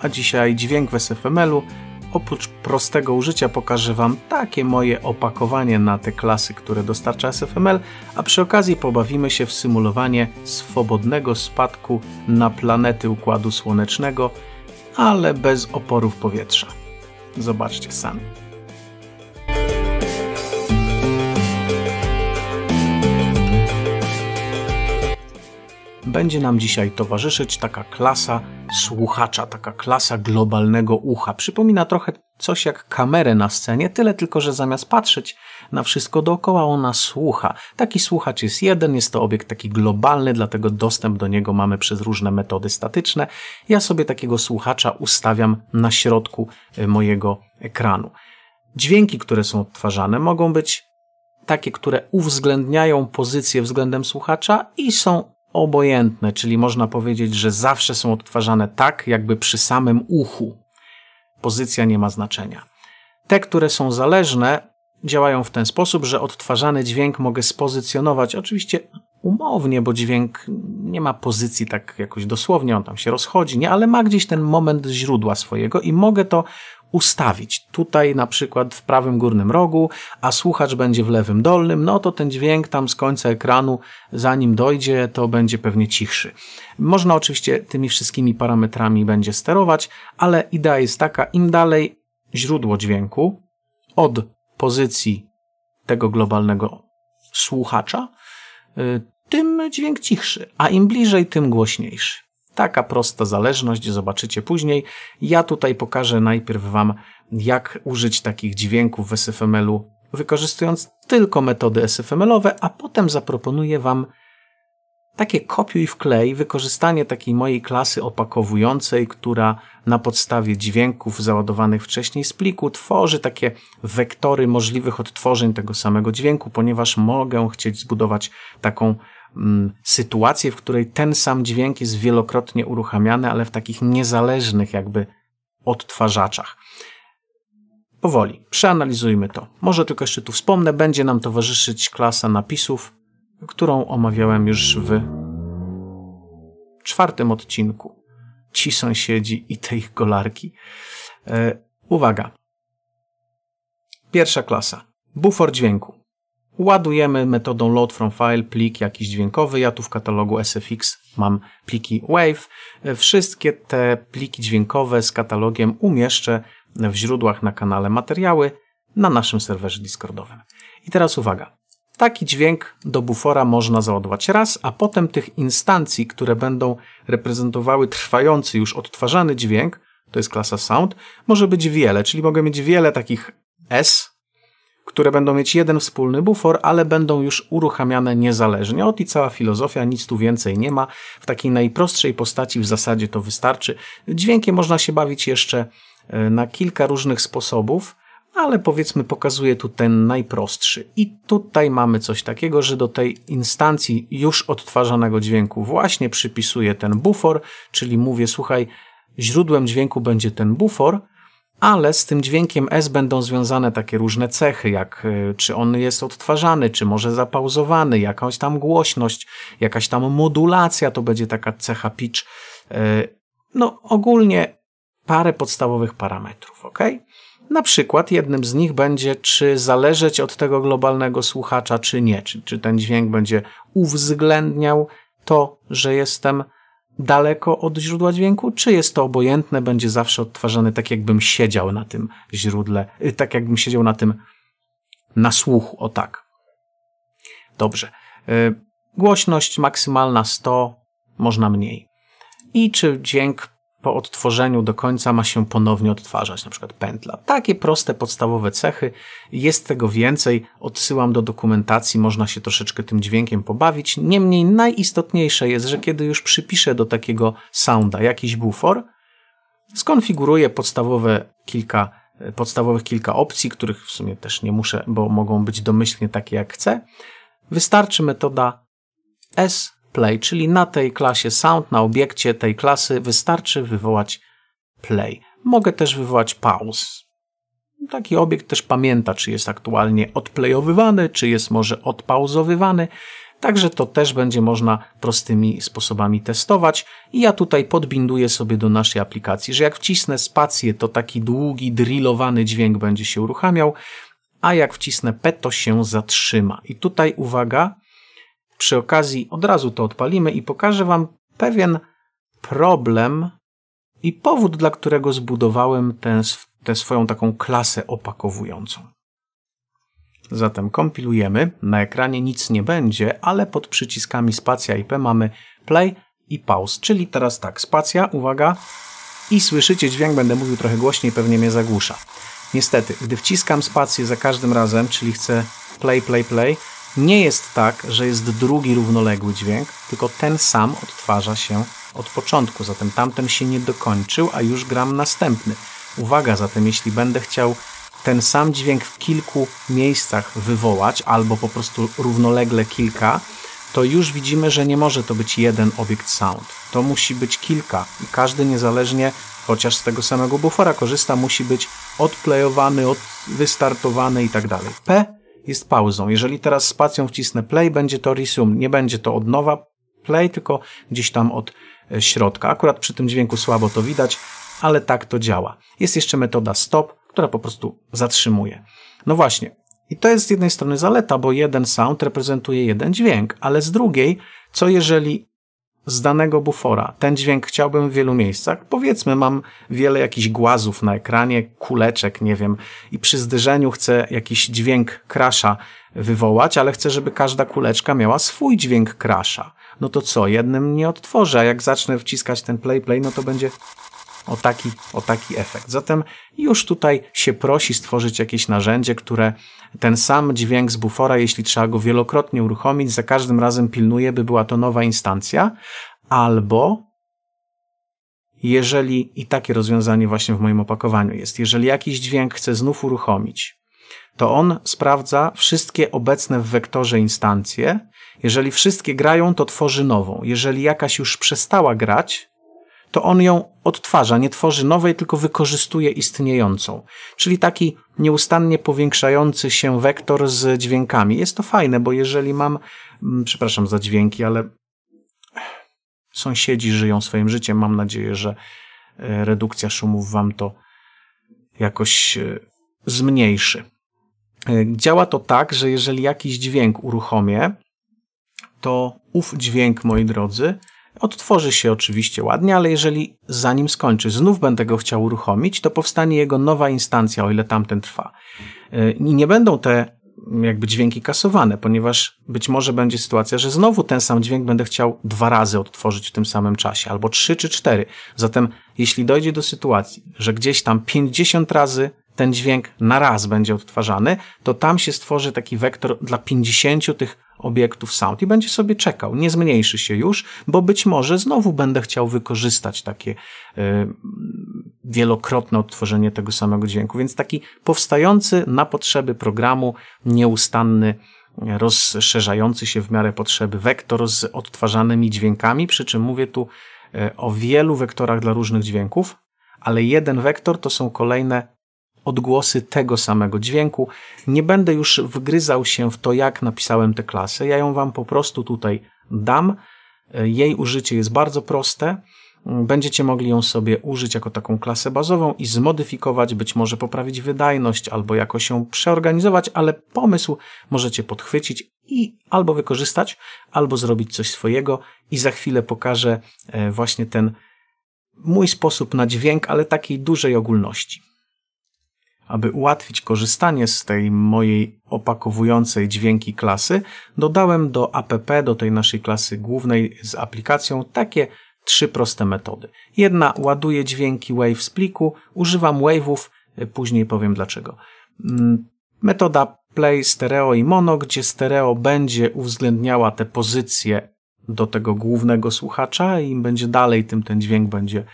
a dzisiaj dźwięk w SFML-u. Oprócz prostego użycia pokażę Wam takie moje opakowanie na te klasy, które dostarcza SFML, a przy okazji pobawimy się w symulowanie swobodnego spadku na planety Układu Słonecznego, ale bez oporów powietrza. Zobaczcie sami. będzie nam dzisiaj towarzyszyć taka klasa słuchacza, taka klasa globalnego ucha. Przypomina trochę coś jak kamerę na scenie, tyle tylko, że zamiast patrzeć na wszystko dookoła, ona słucha. Taki słuchacz jest jeden, jest to obiekt taki globalny, dlatego dostęp do niego mamy przez różne metody statyczne. Ja sobie takiego słuchacza ustawiam na środku e, mojego ekranu. Dźwięki, które są odtwarzane, mogą być takie, które uwzględniają pozycję względem słuchacza i są obojętne, czyli można powiedzieć, że zawsze są odtwarzane tak, jakby przy samym uchu. Pozycja nie ma znaczenia. Te, które są zależne, działają w ten sposób, że odtwarzany dźwięk mogę spozycjonować, oczywiście umownie, bo dźwięk nie ma pozycji tak jakoś dosłownie, on tam się rozchodzi, nie, ale ma gdzieś ten moment źródła swojego i mogę to ustawić. Tutaj na przykład w prawym górnym rogu, a słuchacz będzie w lewym dolnym, no to ten dźwięk tam z końca ekranu, zanim dojdzie, to będzie pewnie cichszy. Można oczywiście tymi wszystkimi parametrami będzie sterować, ale idea jest taka, im dalej źródło dźwięku od pozycji tego globalnego słuchacza, y, tym dźwięk cichszy, a im bliżej, tym głośniejszy. Taka prosta zależność, zobaczycie później. Ja tutaj pokażę najpierw Wam, jak użyć takich dźwięków w SFML-u, wykorzystując tylko metody SFML-owe, a potem zaproponuję Wam takie kopiuj wklej, wykorzystanie takiej mojej klasy opakowującej, która na podstawie dźwięków załadowanych wcześniej z pliku tworzy takie wektory możliwych odtworzeń tego samego dźwięku, ponieważ mogę chcieć zbudować taką Mm, sytuację, w której ten sam dźwięk jest wielokrotnie uruchamiany, ale w takich niezależnych jakby odtwarzaczach. Powoli, przeanalizujmy to. Może tylko jeszcze tu wspomnę, będzie nam towarzyszyć klasa napisów, którą omawiałem już w czwartym odcinku. Ci sąsiedzi i te ich golarki. E, uwaga. Pierwsza klasa. Bufor dźwięku ładujemy metodą load from file plik jakiś dźwiękowy. Ja tu w katalogu SFX mam pliki wave Wszystkie te pliki dźwiękowe z katalogiem umieszczę w źródłach na kanale materiały na naszym serwerze Discordowym. I teraz uwaga. Taki dźwięk do bufora można załadować raz, a potem tych instancji, które będą reprezentowały trwający już odtwarzany dźwięk, to jest klasa sound, może być wiele, czyli mogę mieć wiele takich S, które będą mieć jeden wspólny bufor, ale będą już uruchamiane niezależnie od i cała filozofia, nic tu więcej nie ma. W takiej najprostszej postaci w zasadzie to wystarczy. Dźwiękiem można się bawić jeszcze e, na kilka różnych sposobów, ale powiedzmy pokazuje tu ten najprostszy. I tutaj mamy coś takiego, że do tej instancji już odtwarzanego dźwięku właśnie przypisuję ten bufor, czyli mówię słuchaj, źródłem dźwięku będzie ten bufor, ale z tym dźwiękiem S będą związane takie różne cechy, jak e, czy on jest odtwarzany, czy może zapauzowany, jakaś tam głośność, jakaś tam modulacja, to będzie taka cecha pitch. E, no ogólnie parę podstawowych parametrów, ok? Na przykład jednym z nich będzie, czy zależeć od tego globalnego słuchacza, czy nie. Czy, czy ten dźwięk będzie uwzględniał to, że jestem daleko od źródła dźwięku, czy jest to obojętne, będzie zawsze odtwarzany tak, jakbym siedział na tym źródle, y, tak jakbym siedział na tym na słuchu, o tak. Dobrze. Y, głośność maksymalna 100, można mniej. I czy dźwięk po odtworzeniu do końca ma się ponownie odtwarzać, na przykład pętla. Takie proste, podstawowe cechy. Jest tego więcej. Odsyłam do dokumentacji, można się troszeczkę tym dźwiękiem pobawić. Niemniej najistotniejsze jest, że kiedy już przypiszę do takiego sounda jakiś bufor, skonfiguruję podstawowe kilka, e, podstawowych kilka opcji, których w sumie też nie muszę, bo mogą być domyślnie takie jak chcę. Wystarczy metoda S play, czyli na tej klasie sound, na obiekcie tej klasy wystarczy wywołać play. Mogę też wywołać pause. Taki obiekt też pamięta, czy jest aktualnie odplayowywany, czy jest może odpauzowywany. Także to też będzie można prostymi sposobami testować. I ja tutaj podbinduję sobie do naszej aplikacji, że jak wcisnę spację, to taki długi, drillowany dźwięk będzie się uruchamiał, a jak wcisnę P, to się zatrzyma. I tutaj uwaga, przy okazji od razu to odpalimy i pokażę Wam pewien problem i powód, dla którego zbudowałem tę, tę swoją taką klasę opakowującą. Zatem kompilujemy. Na ekranie nic nie będzie, ale pod przyciskami spacja i P mamy play i pause. Czyli teraz tak, spacja, uwaga, i słyszycie dźwięk, będę mówił trochę głośniej, pewnie mnie zagłusza. Niestety, gdy wciskam spację za każdym razem, czyli chcę play, play, play, nie jest tak, że jest drugi równoległy dźwięk, tylko ten sam odtwarza się od początku, zatem tamten się nie dokończył, a już gram następny. Uwaga zatem, jeśli będę chciał ten sam dźwięk w kilku miejscach wywołać, albo po prostu równolegle kilka, to już widzimy, że nie może to być jeden obiekt sound. To musi być kilka i każdy niezależnie, chociaż z tego samego bufora korzysta, musi być odplayowany, od, wystartowany i tak dalej. P jest pauzą. Jeżeli teraz spacją wcisnę play, będzie to resume, nie będzie to od nowa play, tylko gdzieś tam od e, środka. Akurat przy tym dźwięku słabo to widać, ale tak to działa. Jest jeszcze metoda stop, która po prostu zatrzymuje. No właśnie. I to jest z jednej strony zaleta, bo jeden sound reprezentuje jeden dźwięk, ale z drugiej, co jeżeli z danego bufora. Ten dźwięk chciałbym w wielu miejscach. Powiedzmy, mam wiele jakichś głazów na ekranie, kuleczek, nie wiem, i przy zderzeniu chcę jakiś dźwięk krasza wywołać, ale chcę, żeby każda kuleczka miała swój dźwięk krasza. No to co, jednym nie odtworzę, a jak zacznę wciskać ten play play, no to będzie o taki, o taki efekt. Zatem już tutaj się prosi stworzyć jakieś narzędzie, które ten sam dźwięk z bufora, jeśli trzeba go wielokrotnie uruchomić, za każdym razem pilnuje, by była to nowa instancja, albo jeżeli i takie rozwiązanie właśnie w moim opakowaniu jest, jeżeli jakiś dźwięk chce znów uruchomić, to on sprawdza wszystkie obecne w wektorze instancje. Jeżeli wszystkie grają, to tworzy nową. Jeżeli jakaś już przestała grać, to on ją odtwarza, nie tworzy nowej, tylko wykorzystuje istniejącą. Czyli taki nieustannie powiększający się wektor z dźwiękami. Jest to fajne, bo jeżeli mam, mm, przepraszam za dźwięki, ale sąsiedzi żyją swoim życiem, mam nadzieję, że e, redukcja szumów wam to jakoś e, zmniejszy. E, działa to tak, że jeżeli jakiś dźwięk uruchomię, to ów dźwięk, moi drodzy, Odtworzy się oczywiście ładnie, ale jeżeli zanim skończy, znów będę go chciał uruchomić, to powstanie jego nowa instancja, o ile tamten trwa. Y, I nie będą te jakby dźwięki kasowane, ponieważ być może będzie sytuacja, że znowu ten sam dźwięk będę chciał dwa razy odtworzyć w tym samym czasie, albo trzy czy cztery. Zatem jeśli dojdzie do sytuacji, że gdzieś tam pięćdziesiąt razy ten dźwięk na raz będzie odtwarzany, to tam się stworzy taki wektor dla 50 tych obiektów sound i będzie sobie czekał. Nie zmniejszy się już, bo być może znowu będę chciał wykorzystać takie y, wielokrotne odtworzenie tego samego dźwięku. Więc taki powstający na potrzeby programu nieustanny rozszerzający się w miarę potrzeby wektor z odtwarzanymi dźwiękami, przy czym mówię tu y, o wielu wektorach dla różnych dźwięków, ale jeden wektor to są kolejne odgłosy tego samego dźwięku. Nie będę już wgryzał się w to, jak napisałem tę klasę. Ja ją wam po prostu tutaj dam. Jej użycie jest bardzo proste. Będziecie mogli ją sobie użyć jako taką klasę bazową i zmodyfikować, być może poprawić wydajność albo jakoś ją przeorganizować, ale pomysł możecie podchwycić i albo wykorzystać, albo zrobić coś swojego i za chwilę pokażę e, właśnie ten mój sposób na dźwięk, ale takiej dużej ogólności. Aby ułatwić korzystanie z tej mojej opakowującej dźwięki klasy, dodałem do app, do tej naszej klasy głównej z aplikacją takie trzy proste metody. Jedna ładuje dźwięki wave z pliku, używam wave'ów, później powiem dlaczego. Mm, metoda play stereo i mono, gdzie stereo będzie uwzględniała te pozycje do tego głównego słuchacza, im będzie dalej, tym ten dźwięk będzie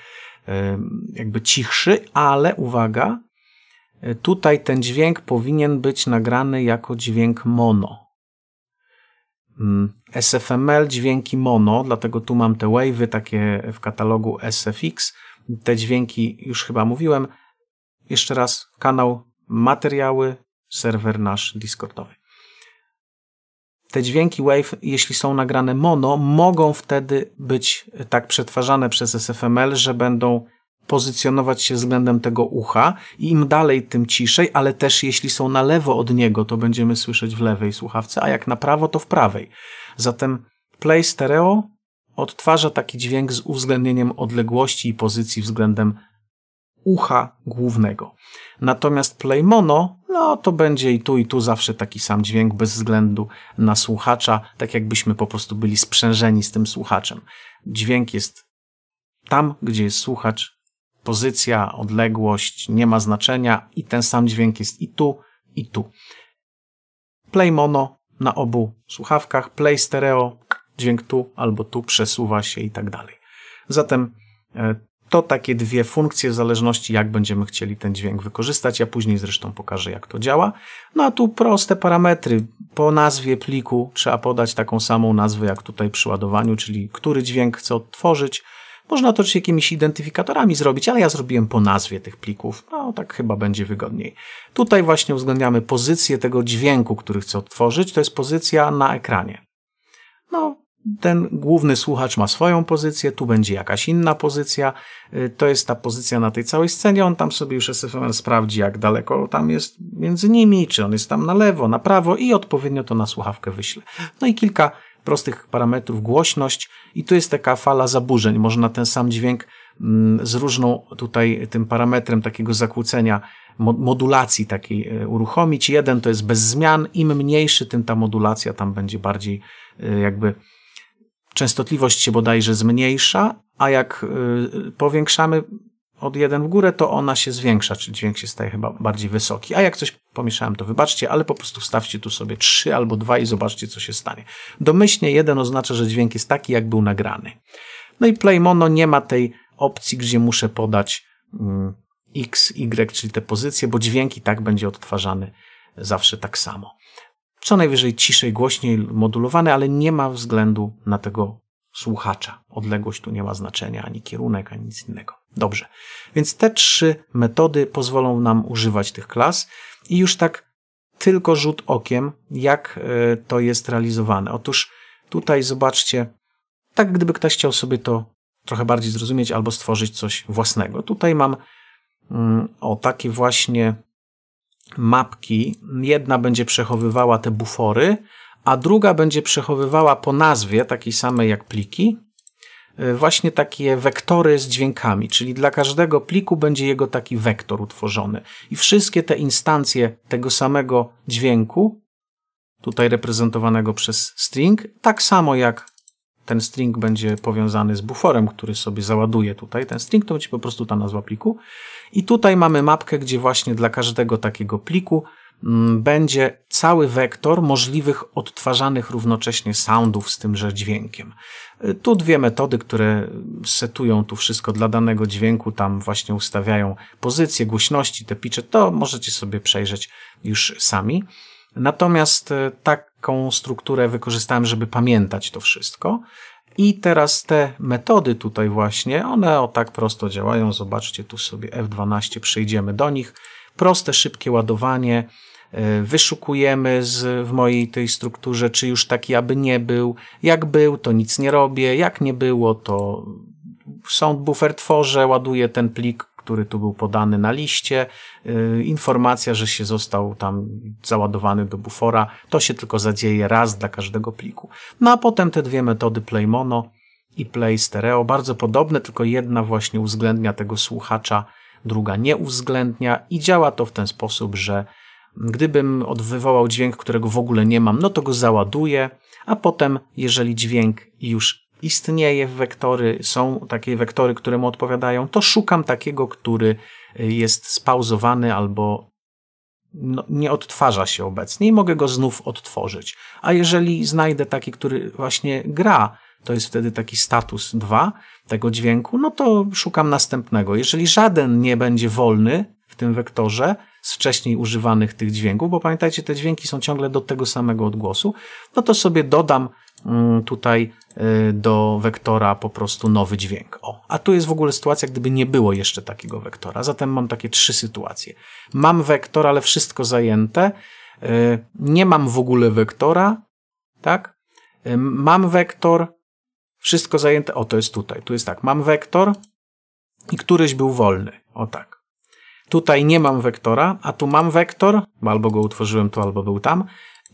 jakby cichszy, ale uwaga, Tutaj ten dźwięk powinien być nagrany jako dźwięk mono. Mm, SFML dźwięki mono, dlatego tu mam te wavy takie w katalogu SFX. Te dźwięki już chyba mówiłem. Jeszcze raz kanał materiały, serwer nasz Discordowy. Te dźwięki wave, jeśli są nagrane mono, mogą wtedy być tak przetwarzane przez SFML, że będą pozycjonować się względem tego ucha i im dalej, tym ciszej, ale też jeśli są na lewo od niego, to będziemy słyszeć w lewej słuchawce, a jak na prawo, to w prawej. Zatem play stereo odtwarza taki dźwięk z uwzględnieniem odległości i pozycji względem ucha głównego. Natomiast play mono, no to będzie i tu, i tu zawsze taki sam dźwięk bez względu na słuchacza, tak jakbyśmy po prostu byli sprzężeni z tym słuchaczem. Dźwięk jest tam, gdzie jest słuchacz, pozycja, odległość nie ma znaczenia i ten sam dźwięk jest i tu, i tu. Play mono na obu słuchawkach, play stereo, dźwięk tu albo tu przesuwa się i tak dalej. Zatem e, to takie dwie funkcje w zależności jak będziemy chcieli ten dźwięk wykorzystać. Ja później zresztą pokażę jak to działa. No a tu proste parametry. Po nazwie pliku trzeba podać taką samą nazwę jak tutaj przy ładowaniu, czyli który dźwięk chcę odtworzyć, można to też jakimiś identyfikatorami zrobić, ale ja zrobiłem po nazwie tych plików. No, tak chyba będzie wygodniej. Tutaj właśnie uwzględniamy pozycję tego dźwięku, który chcę otworzyć. To jest pozycja na ekranie. No, ten główny słuchacz ma swoją pozycję, tu będzie jakaś inna pozycja. Y, to jest ta pozycja na tej całej scenie. On tam sobie już SFMR sprawdzi, jak daleko tam jest między nimi, czy on jest tam na lewo, na prawo i odpowiednio to na słuchawkę wyśle. No i kilka prostych parametrów głośność i tu jest taka fala zaburzeń. Można ten sam dźwięk mm, z różną tutaj tym parametrem takiego zakłócenia, modulacji takiej e, uruchomić. Jeden to jest bez zmian, im mniejszy, tym ta modulacja tam będzie bardziej e, jakby częstotliwość się bodajże zmniejsza, a jak e, powiększamy od 1 w górę, to ona się zwiększa, czyli dźwięk się staje chyba bardziej wysoki. A jak coś pomieszałem, to wybaczcie, ale po prostu wstawcie tu sobie 3 albo 2 i zobaczcie, co się stanie. Domyślnie 1 oznacza, że dźwięk jest taki, jak był nagrany. No i Play Mono nie ma tej opcji, gdzie muszę podać mm, X, Y, czyli te pozycje, bo dźwięk i tak będzie odtwarzany zawsze tak samo. Co najwyżej ciszej, głośniej modulowany, ale nie ma względu na tego słuchacza. Odległość tu nie ma znaczenia, ani kierunek, ani nic innego. Dobrze. Więc te trzy metody pozwolą nam używać tych klas i już tak tylko rzut okiem, jak e, to jest realizowane. Otóż tutaj zobaczcie, tak gdyby ktoś chciał sobie to trochę bardziej zrozumieć albo stworzyć coś własnego. Tutaj mam mm, o takie właśnie mapki. Jedna będzie przechowywała te bufory, a druga będzie przechowywała po nazwie, takiej samej jak pliki, y, właśnie takie wektory z dźwiękami, czyli dla każdego pliku będzie jego taki wektor utworzony. I wszystkie te instancje tego samego dźwięku, tutaj reprezentowanego przez string, tak samo jak ten string będzie powiązany z buforem, który sobie załaduje tutaj ten string, to będzie po prostu ta nazwa pliku. I tutaj mamy mapkę, gdzie właśnie dla każdego takiego pliku Mm, będzie cały wektor możliwych odtwarzanych równocześnie soundów z tymże dźwiękiem. Y, tu dwie metody, które setują tu wszystko dla danego dźwięku, tam właśnie ustawiają pozycję, głośności, te picze, to możecie sobie przejrzeć już sami. Natomiast y, taką strukturę wykorzystałem, żeby pamiętać to wszystko. I teraz te metody tutaj właśnie, one o tak prosto działają. Zobaczcie, tu sobie F12 przejdziemy do nich. Proste, szybkie ładowanie, Y, wyszukujemy z, w mojej tej strukturze, czy już taki aby nie był. Jak był, to nic nie robię, jak nie było, to sąd buffer tworzę, ładuję ten plik, który tu był podany na liście. Y, informacja, że się został tam załadowany do bufora, to się tylko zadzieje raz dla każdego pliku. No a potem te dwie metody play mono i play stereo, bardzo podobne, tylko jedna właśnie uwzględnia tego słuchacza, druga nie uwzględnia i działa to w ten sposób, że Gdybym odwywołał dźwięk, którego w ogóle nie mam, no to go załaduję, a potem, jeżeli dźwięk już istnieje w wektory, są takie wektory, które mu odpowiadają, to szukam takiego, który y, jest spauzowany albo no, nie odtwarza się obecnie i mogę go znów odtworzyć. A jeżeli znajdę taki, który właśnie gra, to jest wtedy taki status 2 tego dźwięku, no to szukam następnego. Jeżeli żaden nie będzie wolny w tym wektorze, z wcześniej używanych tych dźwięków, bo pamiętajcie, te dźwięki są ciągle do tego samego odgłosu, no to sobie dodam mm, tutaj y, do wektora po prostu nowy dźwięk. O, a tu jest w ogóle sytuacja, gdyby nie było jeszcze takiego wektora. Zatem mam takie trzy sytuacje. Mam wektor, ale wszystko zajęte. Y, nie mam w ogóle wektora, tak? Y, mam wektor, wszystko zajęte. O, to jest tutaj. Tu jest tak. Mam wektor i któryś był wolny. O tak. Tutaj nie mam wektora, a tu mam wektor, albo go utworzyłem tu, albo był tam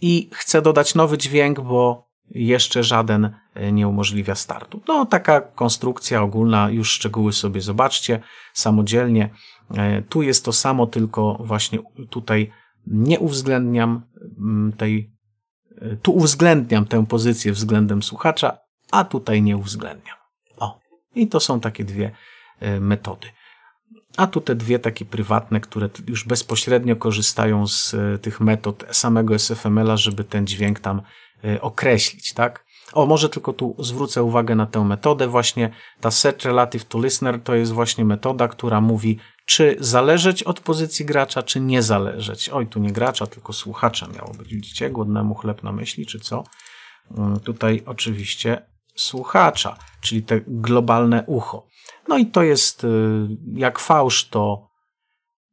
i chcę dodać nowy dźwięk, bo jeszcze żaden e, nie umożliwia startu. No, taka konstrukcja ogólna, już szczegóły sobie zobaczcie samodzielnie. E, tu jest to samo, tylko właśnie tutaj nie uwzględniam mm, tej, e, tu uwzględniam tę pozycję względem słuchacza, a tutaj nie uwzględniam. O, i to są takie dwie metody a tu te dwie takie prywatne, które już bezpośrednio korzystają z e, tych metod samego SFML-a, żeby ten dźwięk tam e, określić, tak? O, może tylko tu zwrócę uwagę na tę metodę właśnie. Ta set relative to listener to jest właśnie metoda, która mówi, czy zależeć od pozycji gracza, czy nie zależeć. Oj, tu nie gracza, tylko słuchacza miało być. Widzicie? Głodnemu chleb na myśli, czy co? Mm, tutaj oczywiście słuchacza, czyli te globalne ucho. No i to jest y, jak fałsz, to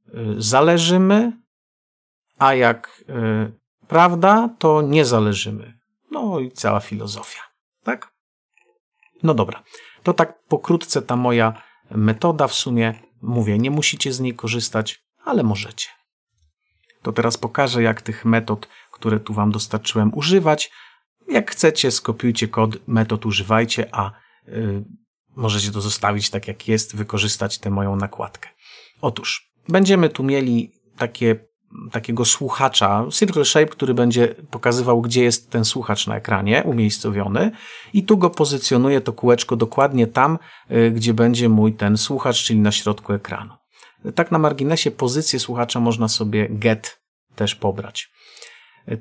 y, zależymy, a jak y, prawda, to nie zależymy. No i cała filozofia, tak? No dobra, to tak pokrótce ta moja metoda w sumie. Mówię, nie musicie z niej korzystać, ale możecie. To teraz pokażę, jak tych metod, które tu Wam dostarczyłem, używać. Jak chcecie, skopiujcie kod, metod używajcie, a yy, możecie to zostawić tak jak jest, wykorzystać tę moją nakładkę. Otóż będziemy tu mieli takie, takiego słuchacza, circle shape, który będzie pokazywał, gdzie jest ten słuchacz na ekranie umiejscowiony i tu go pozycjonuję to kółeczko dokładnie tam, y, gdzie będzie mój ten słuchacz, czyli na środku ekranu. Tak na marginesie pozycję słuchacza można sobie get też pobrać.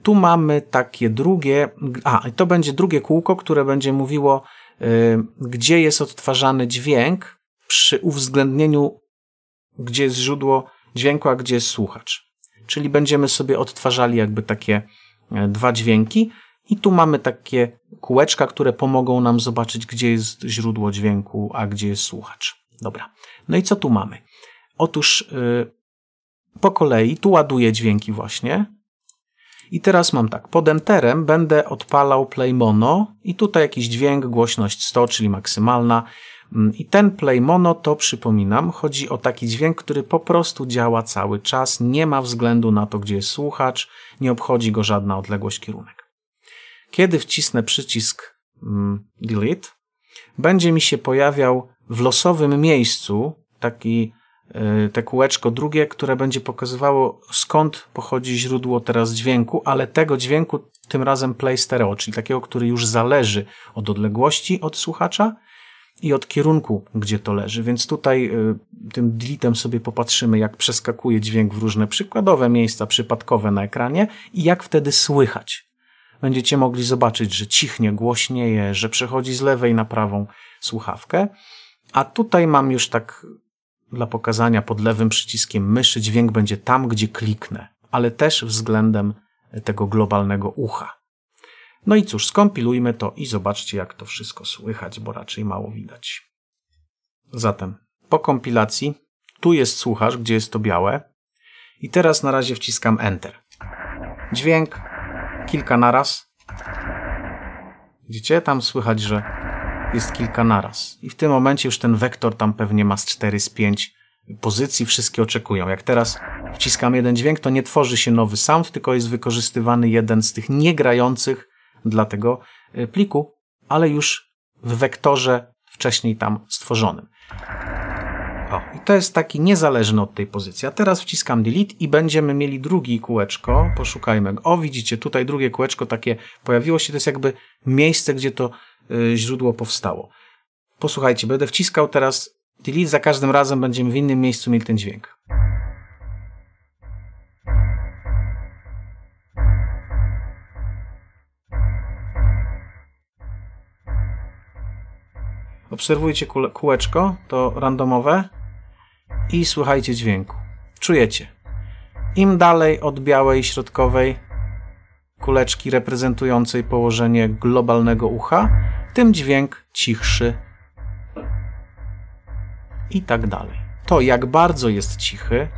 Tu mamy takie drugie, a to będzie drugie kółko, które będzie mówiło, gdzie jest odtwarzany dźwięk przy uwzględnieniu, gdzie jest źródło dźwięku, a gdzie jest słuchacz. Czyli będziemy sobie odtwarzali jakby takie e, dwa dźwięki i tu mamy takie kółeczka, które pomogą nam zobaczyć, gdzie jest źródło dźwięku, a gdzie jest słuchacz. Dobra. No i co tu mamy? Otóż yy, po kolei tu ładuję dźwięki właśnie, i teraz mam tak, pod Enterem będę odpalał Play Mono i tutaj jakiś dźwięk, głośność 100, czyli maksymalna. Mm, I ten Play Mono, to przypominam, chodzi o taki dźwięk, który po prostu działa cały czas, nie ma względu na to, gdzie jest słuchacz, nie obchodzi go żadna odległość, kierunek. Kiedy wcisnę przycisk mm, Delete, będzie mi się pojawiał w losowym miejscu taki Y, te kółeczko drugie, które będzie pokazywało skąd pochodzi źródło teraz dźwięku, ale tego dźwięku tym razem play stereo, czyli takiego, który już zależy od odległości od słuchacza i od kierunku, gdzie to leży. Więc tutaj y, tym dlitem sobie popatrzymy, jak przeskakuje dźwięk w różne przykładowe miejsca, przypadkowe na ekranie i jak wtedy słychać. Będziecie mogli zobaczyć, że cichnie, głośnieje, że przechodzi z lewej na prawą słuchawkę. A tutaj mam już tak dla pokazania pod lewym przyciskiem myszy dźwięk będzie tam, gdzie kliknę, ale też względem tego globalnego ucha. No i cóż, skompilujmy to i zobaczcie, jak to wszystko słychać, bo raczej mało widać. Zatem po kompilacji tu jest słuchacz, gdzie jest to białe i teraz na razie wciskam Enter. Dźwięk, kilka naraz. Widzicie, tam słychać, że jest kilka naraz. I w tym momencie już ten wektor tam pewnie ma z 4 z 5 pozycji, wszystkie oczekują. Jak teraz wciskam jeden dźwięk, to nie tworzy się nowy sound, tylko jest wykorzystywany jeden z tych niegrających dla tego e, pliku, ale już w wektorze wcześniej tam stworzonym. O, i to jest taki niezależny od tej pozycji. A teraz wciskam delete i będziemy mieli drugie kółeczko. Poszukajmy. O, widzicie, tutaj drugie kółeczko takie pojawiło się. To jest jakby miejsce, gdzie to Y, źródło powstało. Posłuchajcie, będę wciskał teraz delete, za każdym razem będziemy w innym miejscu mieli ten dźwięk. Obserwujcie kółeczko, to randomowe i słuchajcie dźwięku. Czujecie. Im dalej od białej środkowej, kuleczki reprezentującej położenie globalnego ucha, tym dźwięk cichszy i tak dalej. To, jak bardzo jest cichy,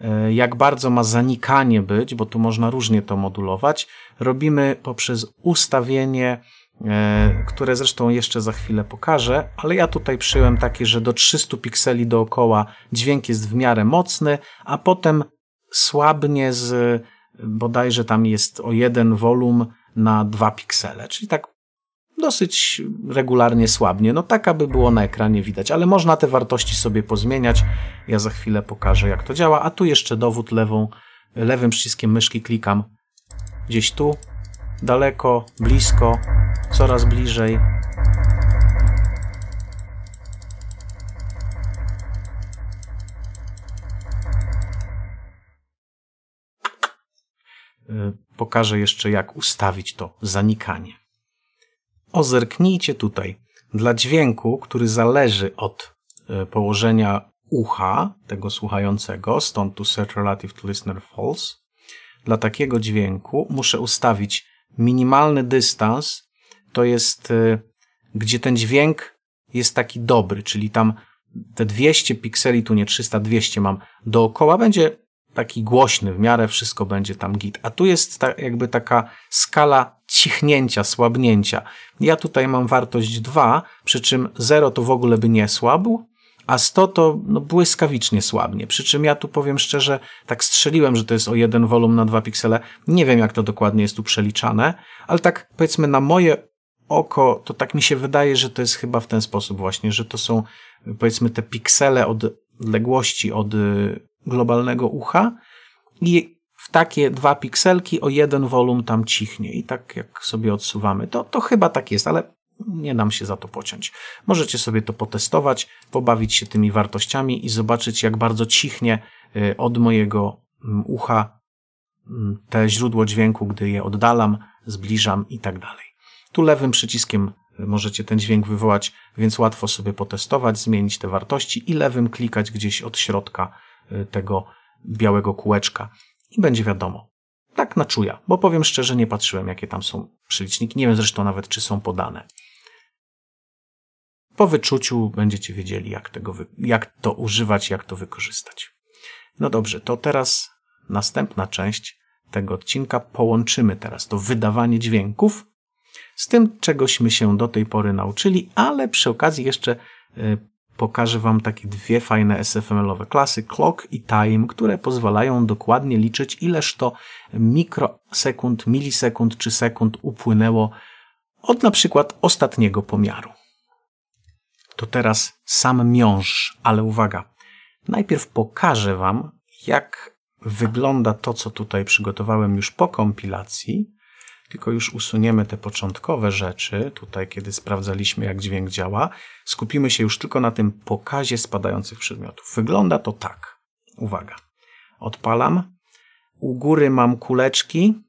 e, jak bardzo ma zanikanie być, bo tu można różnie to modulować, robimy poprzez ustawienie, e, które zresztą jeszcze za chwilę pokażę, ale ja tutaj przyjąłem takie, że do 300 pikseli dookoła dźwięk jest w miarę mocny, a potem słabnie z bodajże tam jest o jeden wolum na dwa piksele, czyli tak dosyć regularnie słabnie. No tak, aby było na ekranie widać, ale można te wartości sobie pozmieniać. Ja za chwilę pokażę, jak to działa. A tu jeszcze dowód lewą, lewym przyciskiem myszki klikam gdzieś tu, daleko, blisko, coraz bliżej, Y, pokażę jeszcze, jak ustawić to zanikanie. Ozerknijcie tutaj. Dla dźwięku, który zależy od y, położenia ucha tego słuchającego, stąd tu set relative to listener false, dla takiego dźwięku muszę ustawić minimalny dystans, to jest y, gdzie ten dźwięk jest taki dobry, czyli tam te 200 pikseli, tu nie 300, 200 mam dookoła, będzie taki głośny, w miarę wszystko będzie tam git. A tu jest ta, jakby taka skala cichnięcia, słabnięcia. Ja tutaj mam wartość 2, przy czym 0 to w ogóle by nie słabł, a 100 to no, błyskawicznie słabnie. Przy czym ja tu powiem szczerze, tak strzeliłem, że to jest o jeden wolum na dwa piksele. Nie wiem, jak to dokładnie jest tu przeliczane, ale tak powiedzmy na moje oko, to tak mi się wydaje, że to jest chyba w ten sposób właśnie, że to są powiedzmy te piksele od odległości od globalnego ucha i w takie dwa pikselki o jeden wolum tam cichnie. I tak jak sobie odsuwamy, to, to chyba tak jest, ale nie dam się za to pociąć. Możecie sobie to potestować, pobawić się tymi wartościami i zobaczyć, jak bardzo cichnie y, od mojego mm, ucha mm, te źródło dźwięku, gdy je oddalam, zbliżam i tak dalej. Tu lewym przyciskiem y, możecie ten dźwięk wywołać, więc łatwo sobie potestować, zmienić te wartości i lewym klikać gdzieś od środka Y, tego białego kółeczka i będzie wiadomo. Tak na czuja, bo powiem szczerze, nie patrzyłem, jakie tam są przeliczniki. Nie wiem zresztą nawet, czy są podane. Po wyczuciu będziecie wiedzieli, jak, tego, jak to używać, jak to wykorzystać. No dobrze, to teraz następna część tego odcinka. Połączymy teraz to wydawanie dźwięków z tym, czegośmy się do tej pory nauczyli, ale przy okazji jeszcze y, pokażę Wam takie dwie fajne SFML-owe klasy, clock i time, które pozwalają dokładnie liczyć, ileż to mikrosekund, milisekund czy sekund upłynęło od na przykład ostatniego pomiaru. To teraz sam miąż, ale uwaga, najpierw pokażę Wam, jak wygląda to, co tutaj przygotowałem już po kompilacji, tylko już usuniemy te początkowe rzeczy, tutaj kiedy sprawdzaliśmy jak dźwięk działa, skupimy się już tylko na tym pokazie spadających przedmiotów. Wygląda to tak. Uwaga. Odpalam. U góry mam kuleczki.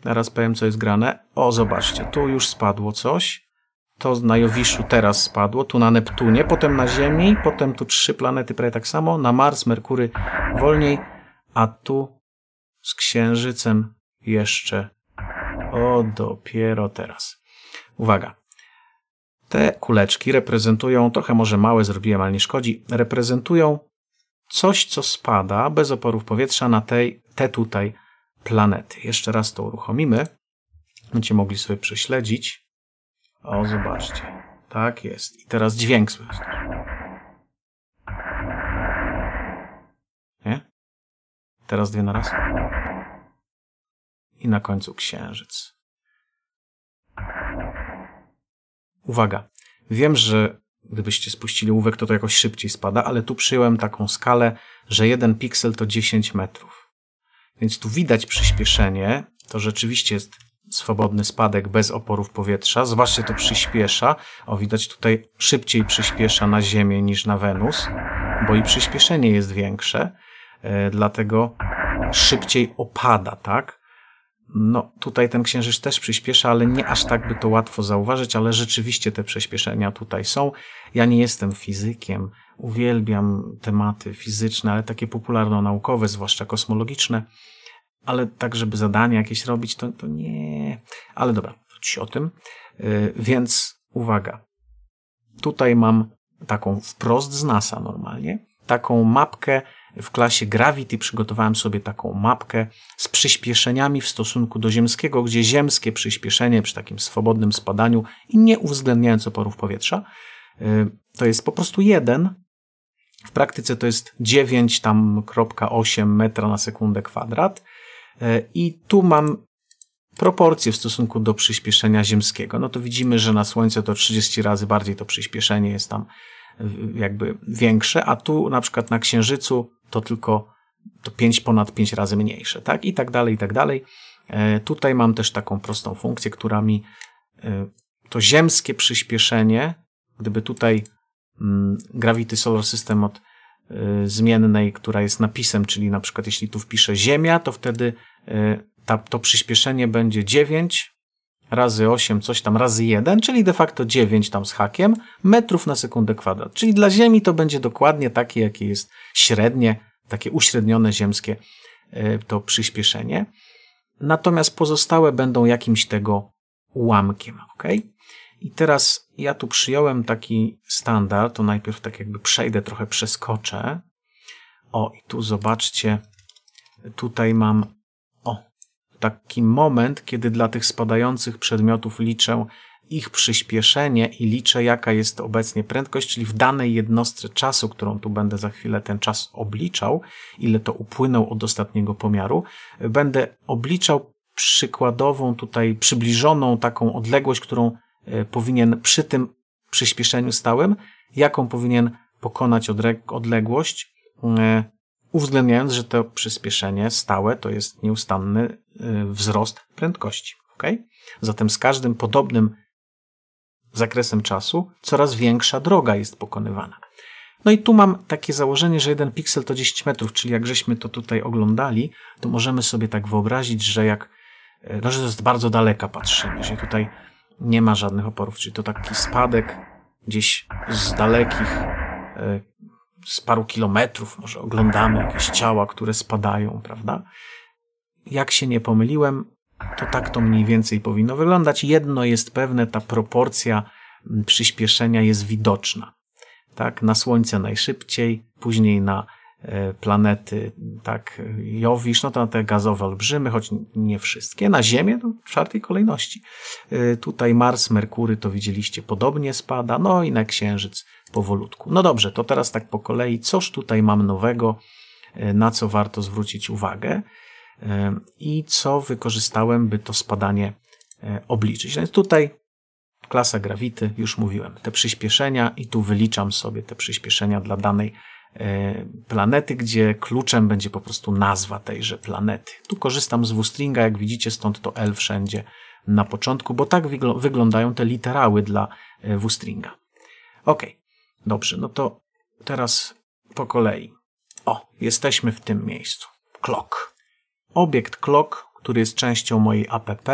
Teraz powiem co jest grane. O, zobaczcie, tu już spadło coś. To na Jowiszu teraz spadło, tu na Neptunie, potem na Ziemi, potem tu trzy planety prawie tak samo, na Mars, Merkury wolniej, a tu z Księżycem jeszcze o dopiero teraz. Uwaga. Te kuleczki reprezentują, trochę może małe zrobiłem, ale nie szkodzi, reprezentują coś, co spada bez oporów powietrza na tej, te tutaj planety. Jeszcze raz to uruchomimy. Będziecie mogli sobie prześledzić. O, zobaczcie. Tak jest. I teraz dźwięk słychać. Nie? Teraz dwie na raz i na końcu księżyc. Uwaga. Wiem, że gdybyście spuścili ołówek, to to jakoś szybciej spada, ale tu przyjąłem taką skalę, że jeden piksel to 10 metrów. Więc tu widać przyspieszenie. To rzeczywiście jest swobodny spadek bez oporów powietrza. Zwłaszcza to przyspiesza. O, widać tutaj szybciej przyspiesza na Ziemię niż na Wenus, bo i przyspieszenie jest większe, e, dlatego szybciej opada, tak? No, tutaj ten księżyc też przyspiesza, ale nie aż tak by to łatwo zauważyć, ale rzeczywiście te przyspieszenia tutaj są. Ja nie jestem fizykiem, uwielbiam tematy fizyczne, ale takie popularno-naukowe, zwłaszcza kosmologiczne, ale tak, żeby zadania jakieś robić, to, to nie. Ale dobra, wróć o tym. Yy, więc uwaga. Tutaj mam taką wprost z NASA normalnie, taką mapkę w klasie Gravity przygotowałem sobie taką mapkę z przyspieszeniami w stosunku do ziemskiego, gdzie ziemskie przyspieszenie przy takim swobodnym spadaniu i nie uwzględniając oporów powietrza y, to jest po prostu jeden. W praktyce to jest 9 tam kropka 8 metra na sekundę kwadrat. Y, I tu mam proporcje w stosunku do przyspieszenia ziemskiego. No to widzimy, że na Słońcu to 30 razy bardziej to przyspieszenie jest tam y, jakby większe, a tu na przykład na Księżycu to tylko to 5 ponad 5 razy mniejsze, tak? I tak dalej, i tak dalej. E, tutaj mam też taką prostą funkcję, która mi e, to ziemskie przyspieszenie, gdyby tutaj mm, Gravity Solar System od e, zmiennej, która jest napisem, czyli na przykład jeśli tu wpiszę Ziemia, to wtedy ta, to przyspieszenie będzie 9 razy 8, coś tam razy 1, czyli de facto 9 tam z hakiem metrów na sekundę kwadrat. Czyli dla Ziemi to będzie dokładnie takie, jakie jest średnie, takie uśrednione ziemskie e, to przyspieszenie. Natomiast pozostałe będą jakimś tego ułamkiem, ok? I teraz ja tu przyjąłem taki standard, to najpierw tak jakby przejdę, trochę przeskoczę. O, i tu zobaczcie, tutaj mam taki moment, kiedy dla tych spadających przedmiotów liczę ich przyspieszenie i liczę, jaka jest obecnie prędkość, czyli w danej jednostce czasu, którą tu będę za chwilę ten czas obliczał, ile to upłynął od ostatniego pomiaru, będę obliczał przykładową tutaj przybliżoną taką odległość, którą e, powinien przy tym przyspieszeniu stałym, jaką powinien pokonać odległość e, uwzględniając, że to przyspieszenie stałe to jest nieustanny y, wzrost prędkości. Ok? Zatem z każdym podobnym zakresem czasu coraz większa droga jest pokonywana. No i tu mam takie założenie, że jeden piksel to 10 metrów, czyli jak żeśmy to tutaj oglądali, to możemy sobie tak wyobrazić, że jak y, no, że to jest bardzo daleka patrzymy, że tutaj nie ma żadnych oporów, czyli to taki spadek gdzieś z dalekich y, z paru kilometrów, może oglądamy jakieś ciała, które spadają, prawda? Jak się nie pomyliłem, to tak to mniej więcej powinno wyglądać. Jedno jest pewne, ta proporcja mm, przyspieszenia jest widoczna. Tak, na słońce najszybciej, później na E, planety, tak, Jowisz, no to te gazowe olbrzymy, choć nie wszystkie, na Ziemię no, w czwartej kolejności. E, tutaj Mars, Merkury, to widzieliście, podobnie spada, no i na Księżyc powolutku. No dobrze, to teraz tak po kolei, coż tutaj mam nowego, e, na co warto zwrócić uwagę i co wykorzystałem, by to spadanie obliczyć. no Więc tutaj klasa grawity, już mówiłem, te przyspieszenia i tu wyliczam sobie te przyspieszenia dla danej E, planety, gdzie kluczem będzie po prostu nazwa tejże planety. Tu korzystam z WStringa, jak widzicie, stąd to L wszędzie na początku, bo tak wyglądają te literały dla e, WStringa. Ok, dobrze, no to teraz po kolei. O, jesteśmy w tym miejscu. Clock. Obiekt clock, który jest częścią mojej app.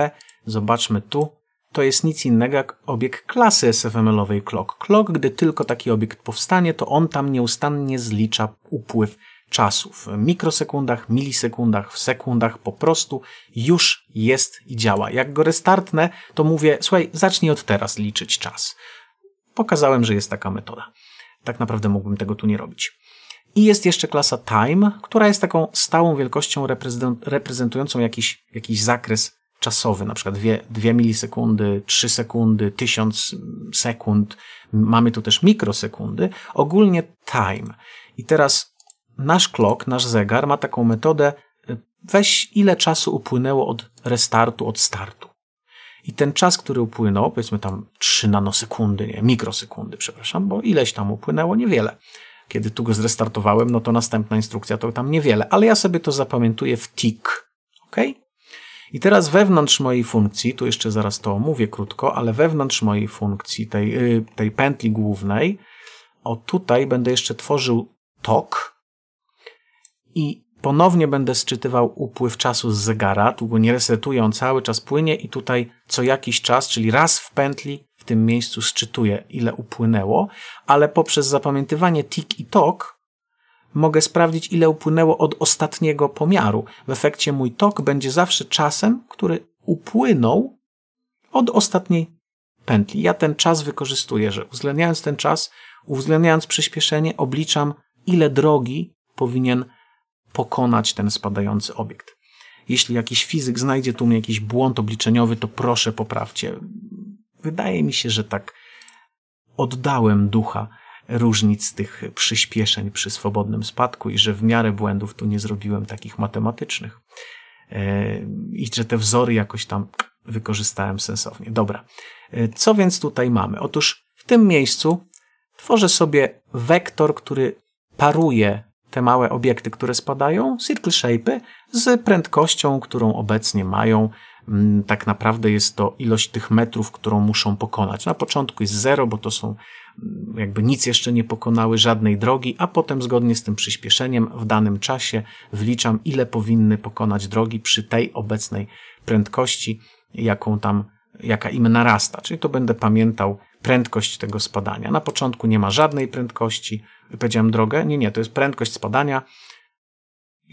Zobaczmy tu to jest nic innego jak obiekt klasy SFML-owej clock. Clock, gdy tylko taki obiekt powstanie, to on tam nieustannie zlicza upływ czasu w mikrosekundach, milisekundach, w sekundach po prostu już jest i działa. Jak go restartnę, to mówię, słuchaj, zacznij od teraz liczyć czas. Pokazałem, że jest taka metoda. Tak naprawdę mógłbym tego tu nie robić. I jest jeszcze klasa time, która jest taką stałą wielkością reprezentującą jakiś, jakiś zakres czasowy, na przykład 2, milisekundy, 3 sekundy, 1000 sekund. Mamy tu też mikrosekundy. Ogólnie time. I teraz nasz clock, nasz zegar ma taką metodę y, weź ile czasu upłynęło od restartu, od startu. I ten czas, który upłynął, powiedzmy tam 3 nanosekundy, nie, mikrosekundy, przepraszam, bo ileś tam upłynęło, niewiele. Kiedy tu go zrestartowałem, no to następna instrukcja to tam niewiele, ale ja sobie to zapamiętuję w tik, ok? I teraz wewnątrz mojej funkcji, tu jeszcze zaraz to omówię krótko, ale wewnątrz mojej funkcji, tej, y, tej pętli głównej, o tutaj będę jeszcze tworzył tok i ponownie będę sczytywał upływ czasu z zegara, tu go nie resetuję, on cały czas płynie i tutaj co jakiś czas, czyli raz w pętli w tym miejscu sczytuję ile upłynęło, ale poprzez zapamiętywanie tik i tok mogę sprawdzić, ile upłynęło od ostatniego pomiaru. W efekcie mój tok będzie zawsze czasem, który upłynął od ostatniej pętli. Ja ten czas wykorzystuję, że uwzględniając ten czas, uwzględniając przyspieszenie, obliczam, ile drogi powinien pokonać ten spadający obiekt. Jeśli jakiś fizyk znajdzie tu jakiś błąd obliczeniowy, to proszę poprawcie. Wydaje mi się, że tak oddałem ducha różnic tych przyspieszeń przy swobodnym spadku i że w miarę błędów tu nie zrobiłem takich matematycznych. E, I że te wzory jakoś tam wykorzystałem sensownie. Dobra. E, co więc tutaj mamy? Otóż w tym miejscu tworzę sobie wektor, który paruje te małe obiekty, które spadają, circle shape'y, z prędkością, którą obecnie mają. Mm, tak naprawdę jest to ilość tych metrów, którą muszą pokonać. Na początku jest 0, bo to są jakby nic jeszcze nie pokonały żadnej drogi, a potem zgodnie z tym przyspieszeniem w danym czasie wliczam, ile powinny pokonać drogi przy tej obecnej prędkości, jaką tam, jaka im narasta. Czyli to będę pamiętał prędkość tego spadania. Na początku nie ma żadnej prędkości, powiedziałem drogę, nie, nie, to jest prędkość spadania,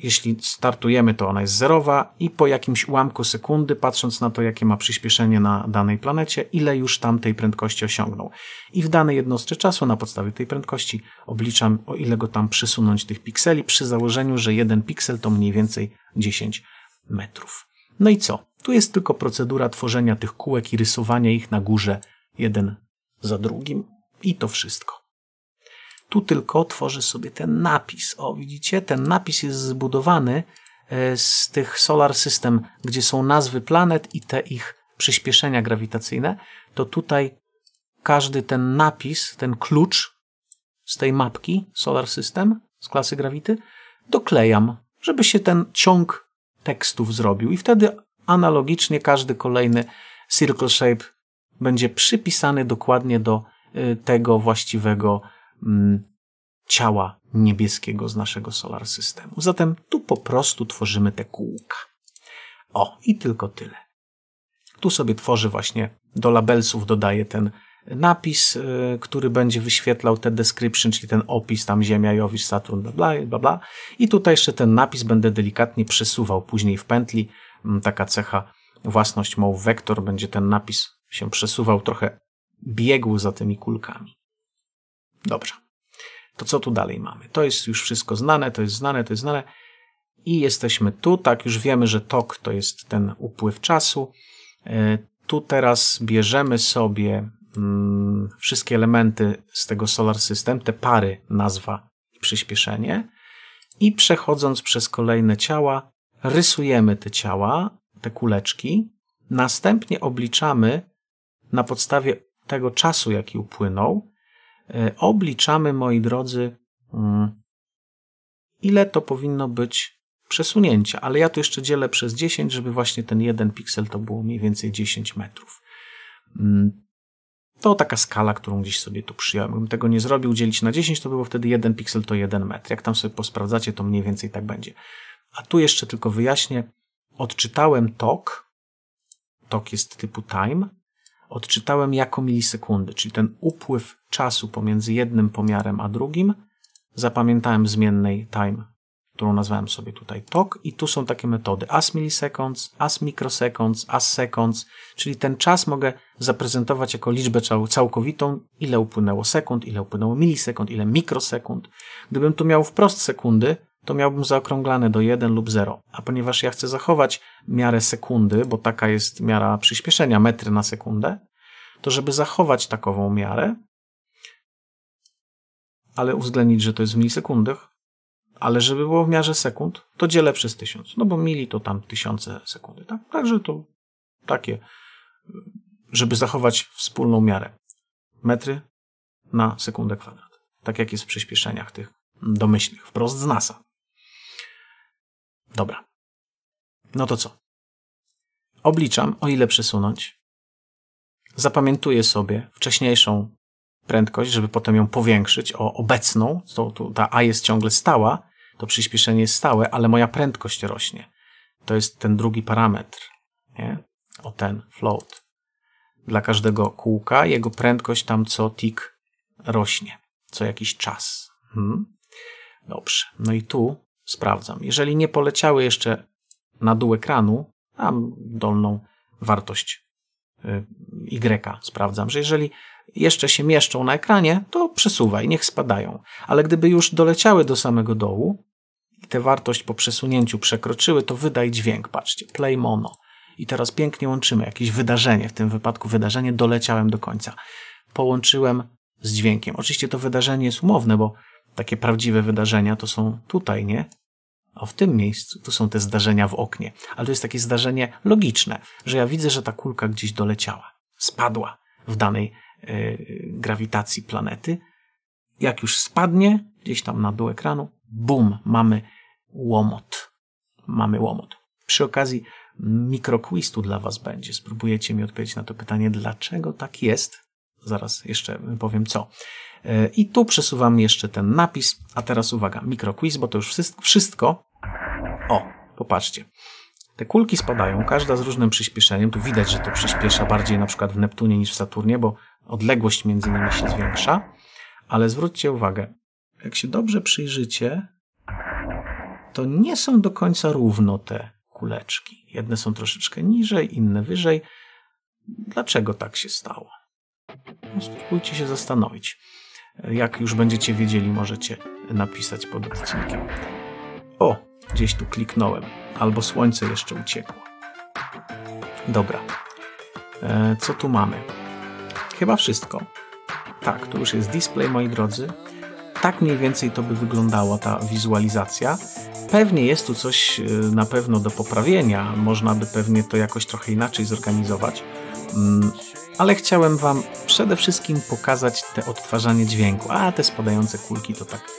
jeśli startujemy, to ona jest zerowa i po jakimś ułamku sekundy, patrząc na to, jakie ma przyspieszenie na danej planecie, ile już tam tej prędkości osiągnął. I w danej jednostce czasu na podstawie tej prędkości obliczam, o ile go tam przesunąć tych pikseli, przy założeniu, że jeden piksel to mniej więcej 10 metrów. No i co? Tu jest tylko procedura tworzenia tych kółek i rysowania ich na górze jeden za drugim. I to wszystko. Tu tylko tworzy sobie ten napis. O, widzicie? Ten napis jest zbudowany e, z tych Solar System, gdzie są nazwy planet i te ich przyspieszenia grawitacyjne. To tutaj każdy ten napis, ten klucz z tej mapki Solar System, z klasy grawity, doklejam, żeby się ten ciąg tekstów zrobił. I wtedy analogicznie każdy kolejny circle shape będzie przypisany dokładnie do e, tego właściwego Mm, ciała niebieskiego z naszego solar systemu. Zatem tu po prostu tworzymy te kółka. O, i tylko tyle. Tu sobie tworzy właśnie, do labelsów dodaję ten napis, y, który będzie wyświetlał te description, czyli ten opis, tam Ziemia, Jowisz, Saturn, bla, bla, bla, bla. I tutaj jeszcze ten napis będę delikatnie przesuwał później w pętli. Mm, taka cecha, własność move wektor będzie ten napis się przesuwał trochę biegł za tymi kulkami. Dobrze. To co tu dalej mamy? To jest już wszystko znane, to jest znane, to jest znane. I jesteśmy tu, tak już wiemy, że tok to jest ten upływ czasu. E, tu teraz bierzemy sobie mm, wszystkie elementy z tego Solar System, te pary, nazwa i przyspieszenie. I przechodząc przez kolejne ciała, rysujemy te ciała, te kuleczki. Następnie obliczamy na podstawie tego czasu, jaki upłynął, E, obliczamy, moi drodzy, mm, ile to powinno być przesunięcia, ale ja tu jeszcze dzielę przez 10, żeby właśnie ten jeden piksel to było mniej więcej 10 metrów. Mm, to taka skala, którą gdzieś sobie tu przyjąłem. Gdybym tego nie zrobił, dzielić na 10, to było wtedy 1 piksel to 1 metr. Jak tam sobie posprawdzacie, to mniej więcej tak będzie. A tu jeszcze tylko wyjaśnię. Odczytałem tok. Tok jest typu time odczytałem jako milisekundy, czyli ten upływ czasu pomiędzy jednym pomiarem a drugim zapamiętałem zmiennej time, którą nazwałem sobie tutaj tok i tu są takie metody as milliseconds, as microseconds, as seconds, czyli ten czas mogę zaprezentować jako liczbę całkowitą, ile upłynęło sekund, ile upłynęło milisekund, ile mikrosekund. Gdybym tu miał wprost sekundy, to miałbym zaokrąglane do 1 lub 0. A ponieważ ja chcę zachować miarę sekundy, bo taka jest miara przyspieszenia, metry na sekundę, to żeby zachować takową miarę, ale uwzględnić, że to jest w milisekundach, ale żeby było w miarze sekund, to dzielę przez 1000, no bo mili to tam tysiące sekundy, tak? Także to takie, żeby zachować wspólną miarę. Metry na sekundę kwadrat. Tak jak jest w przyspieszeniach tych domyślnych, wprost z NASA. Dobra. No to co? Obliczam, o ile przesunąć. Zapamiętuję sobie wcześniejszą prędkość, żeby potem ją powiększyć o obecną. To, to, ta A jest ciągle stała, to przyspieszenie jest stałe, ale moja prędkość rośnie. To jest ten drugi parametr. Nie? O ten float. Dla każdego kółka jego prędkość tam co tik rośnie. Co jakiś czas. Hmm. Dobrze. No i tu sprawdzam. Jeżeli nie poleciały jeszcze na dół ekranu, a dolną wartość y, y sprawdzam, że jeżeli jeszcze się mieszczą na ekranie, to przesuwaj, niech spadają. Ale gdyby już doleciały do samego dołu i tę wartość po przesunięciu przekroczyły, to wydaj dźwięk. Patrzcie, play mono. I teraz pięknie łączymy jakieś wydarzenie, w tym wypadku wydarzenie doleciałem do końca. Połączyłem z dźwiękiem. Oczywiście to wydarzenie jest umowne, bo takie prawdziwe wydarzenia to są tutaj, nie? A w tym miejscu to są te zdarzenia w oknie. Ale to jest takie zdarzenie logiczne, że ja widzę, że ta kulka gdzieś doleciała, spadła w danej yy, grawitacji planety. Jak już spadnie, gdzieś tam na dół ekranu, bum, mamy łomot. Mamy łomot. Przy okazji mikroquistu dla Was będzie. Spróbujecie mi odpowiedzieć na to pytanie, dlaczego tak jest, zaraz jeszcze powiem co. E, I tu przesuwam jeszcze ten napis, a teraz uwaga, mikroquiz, bo to już wszystko. O, popatrzcie. Te kulki spadają, każda z różnym przyspieszeniem. Tu widać, że to przyspiesza bardziej na przykład w Neptunie niż w Saturnie, bo odległość między nimi się zwiększa. Ale zwróćcie uwagę, jak się dobrze przyjrzycie, to nie są do końca równo te kuleczki. Jedne są troszeczkę niżej, inne wyżej. Dlaczego tak się stało? No, spróbujcie się zastanowić. Jak już będziecie wiedzieli, możecie napisać pod odcinkiem. O, gdzieś tu kliknąłem. Albo słońce jeszcze uciekło. Dobra. E, co tu mamy? Chyba wszystko. Tak, tu już jest display, moi drodzy. Tak mniej więcej to by wyglądała ta wizualizacja. Pewnie jest tu coś e, na pewno do poprawienia. Można by pewnie to jakoś trochę inaczej zorganizować. Mm, ale chciałem Wam przede wszystkim pokazać te odtwarzanie dźwięku, a te spadające kulki to tak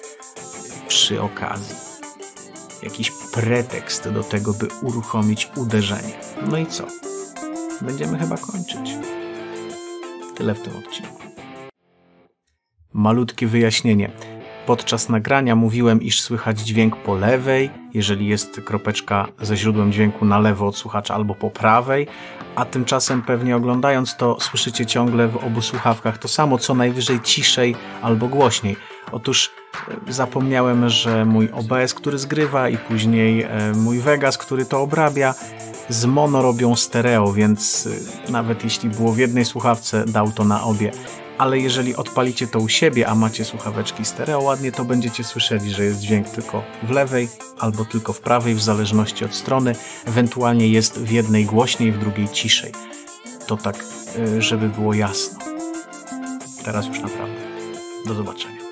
przy okazji. Jakiś pretekst do tego, by uruchomić uderzenie. No i co? Będziemy chyba kończyć. Tyle w tym odcinku. Malutkie wyjaśnienie Podczas nagrania mówiłem, iż słychać dźwięk po lewej, jeżeli jest kropeczka ze źródłem dźwięku na lewo od słuchacza albo po prawej, a tymczasem pewnie oglądając to słyszycie ciągle w obu słuchawkach to samo, co najwyżej ciszej albo głośniej. Otóż e, zapomniałem, że mój OBS, który zgrywa i później e, mój Vegas, który to obrabia, z mono robią stereo, więc e, nawet jeśli było w jednej słuchawce, dał to na obie ale jeżeli odpalicie to u siebie, a macie słuchaweczki stereo ładnie, to będziecie słyszeli, że jest dźwięk tylko w lewej albo tylko w prawej, w zależności od strony, ewentualnie jest w jednej głośniej, w drugiej ciszej. To tak, e, żeby było jasno. Teraz już naprawdę. Do zobaczenia.